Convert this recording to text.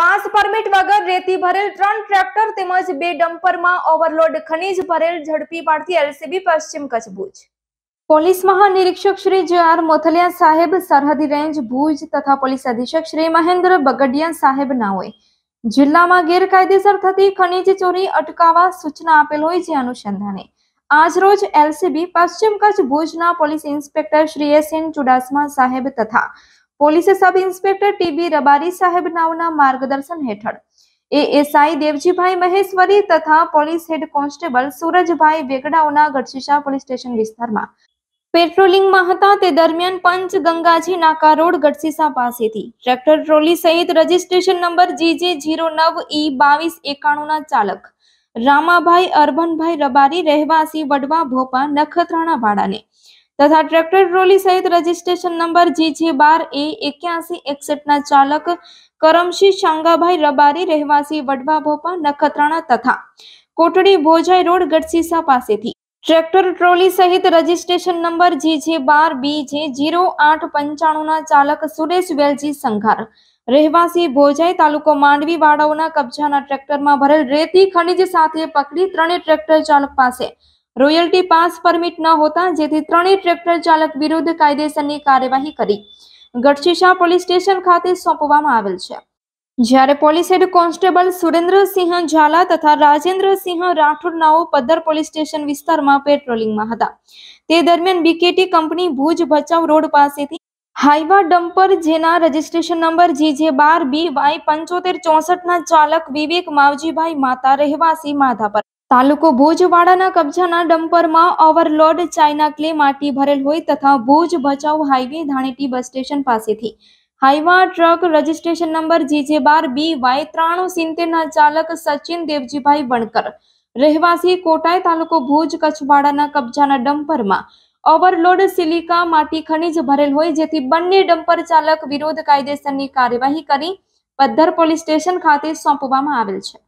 pass permit વગર રેતી ભરેલ ત્રણ ટ્રેક્ટર તેમજ બે ડમ્પરમાં ઓવરલોડ ખનીજ ભરેલ ઝડપી પાડતી એલસીબી પશ્ચિમ કચ્છ ભુજ પોલીસ મહાનિરીક્ષક શ્રી જે આર મોથલિયા સાહેબ સરહદી રેન્જ ભુજ તથા પોલીસ અધિક્ષક શ્રી મહેન્દ્ર બગડિયા સાહેબ ના હોય જિલ્લામાં ગેરકાયદેસર થતી ખનીજ ચોરી અટકાવવા સૂચના આપેલ હોય જે અનુસંધાને આજરોજ એલસીબી પશ્ચિમ કચ્છ ભુજના police inspector Shri S N Chudasama સાહેબ તથા પોલીસે સબ ઇન્સ્પેક્ટર ટીબી રબારી સાહેબ નાવના માર્ગદર્શન હેઠળ એએસઆઈ દેવજીભાઈ મહેશ્વરી તથા પોલીસ હેડ કોન્સ્ટેબલ સુરજભાઈ વેગડાઓના ગઢશીશા પોલીસ સ્ટેશન વિસ્તારમાં પેટ્રોલિંગમાં હતા તે દરમિયાન પંચ ગંગાજી નાકા રોડ ગઢસીસા પાસેથી ટ્રેક્ટર ટ્રોલી સહિત રજીસ્ટ્રેશન નંબર જીજે જીરો નવ ઈ બાવીસ એકાણુંના ચાલક રામાભાઈ અરબનભાઈ રબારી રહેવાસી વડવા ભોપા નખત્રાણા વાડાને તથા ટ્રેક્ટર ટ્રોલી સહિત રજીસ્ટ્રેશન નંબર જીજે બાર એ એક્યાસી એકસઠના ચાલક કરમશી શાંગાભાઈ રબારી રહેવાસી વડવા ભોપા નખત્રાણા તથા કોટડી ભોજાઈ રોડ ગઢસીસા પાસેથી ટ્રેક્ટર ટ્રોલી સહિત રજીસ્ટ્રેશન નંબર જીજે બાર બી જે જીરો આઠ પંચાણુંના ચાલક સુરેશ વેલજી સંઘાર રહેવાસી ભોજાઈ તાલુકો માંડવી વાડાઓના કબજાના ટ્રેક્ટરમાં ભરેલ રેતી ખનીજ સાથે પકડી ત્રણે ટ્રેક્ટર ચાલક પાસે રોયલ્ટી પાસ પરમિટ ન હોતા જેથી ત્રણેય ટ્રેક્ટર ચાલક વિરુદ્ધ કાયદેસરની કાર્યવાહી કરી ગઢશીશા પોલીસ સ્ટેશન ખાતે સોંપવામાં આવેલ છે જ્યારે police head constable Surendrasinh Zala તથા રાજેન્દ્રસિંહ રાઠોડ નાઓ પદ્ધર પોલીસ સ્ટેશન વિસ્તારમાં પેટ્રોલિંગમાં હતા તે દરમિયાન BKT company Bhuj Bhachau road પાસેથી હાઈવા ડમ્પર જેના રજીસ્ટ્રેશન નંબર જીજે બાર બી વાય પંચોતેર ચોસઠના ચાલક વિવેક માવજીભાઈ માતા રહેવાસી માધાપર તાલુકો ભુજવાડાના કબજાના ડમ્પરમાં ઓવરલોડ ચાઇના ક્લે માટી ભરેલ હોય તથા Bhuj Bhachau highway Dhaneti bus station પાસેથી Hyva truck registration number GJ બાર બી વાય ત્રાણું સિત્તેરના ચાલક સચિન દેવજીભાઈ વણકર રહેવાસી કોટાય તાલુકો ભુજ કચ્છવાડાના કબજાના ડમ્પરમાં ઓવરલોડ સિલિકા માટી ખનિજ ભરેલ હોય જેથી બંને ડમ્પર ચાલક વિરોધ કાયદેસરની કાર્યવાહી કરી પદ્ધર પોલીસ સ્ટેશન ખાતે સોંપવામાં આવેલ છે